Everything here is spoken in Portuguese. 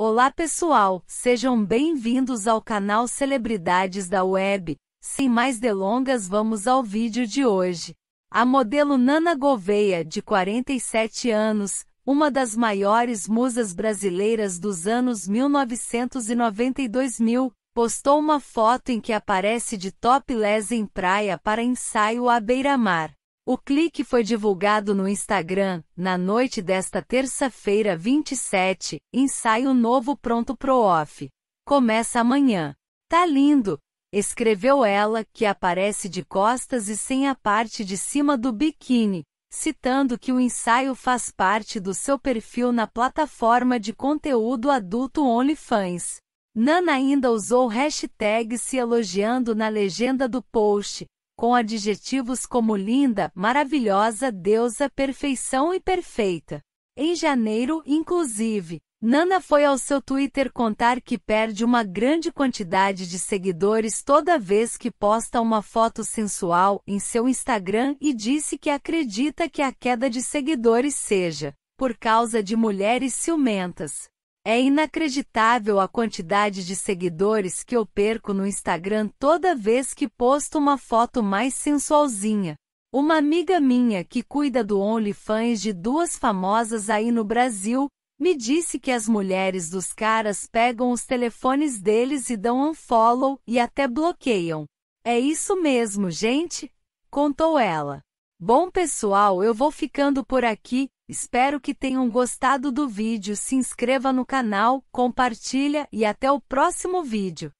Olá pessoal, sejam bem-vindos ao canal Celebridades da Web. Sem mais delongas, vamos ao vídeo de hoje. A modelo Nana Gouveia, de 47 anos, uma das maiores musas brasileiras dos anos 1992 postou uma foto em que aparece de topless em praia para ensaio à beira-mar. O clique foi divulgado no Instagram, na noite desta terça-feira 27, ensaio novo pronto pro off. Começa amanhã. Tá lindo! Escreveu ela, que aparece de costas e sem a parte de cima do biquíni, citando que o ensaio faz parte do seu perfil na plataforma de conteúdo adulto OnlyFans. Nana ainda usou hashtag se elogiando na legenda do post, com adjetivos como linda, maravilhosa, deusa, perfeição e perfeita. Em janeiro, inclusive, Nana foi ao seu Twitter contar que perde uma grande quantidade de seguidores toda vez que posta uma foto sensual em seu Instagram e disse que acredita que a queda de seguidores seja por causa de mulheres ciumentas. É inacreditável a quantidade de seguidores que eu perco no Instagram toda vez que posto uma foto mais sensualzinha. Uma amiga minha que cuida do OnlyFans de duas famosas aí no Brasil, me disse que as mulheres dos caras pegam os telefones deles e dão unfollow e até bloqueiam. É isso mesmo, gente? Contou ela. Bom pessoal, eu vou ficando por aqui, Espero que tenham gostado do vídeo, se inscreva no canal, compartilha e até o próximo vídeo.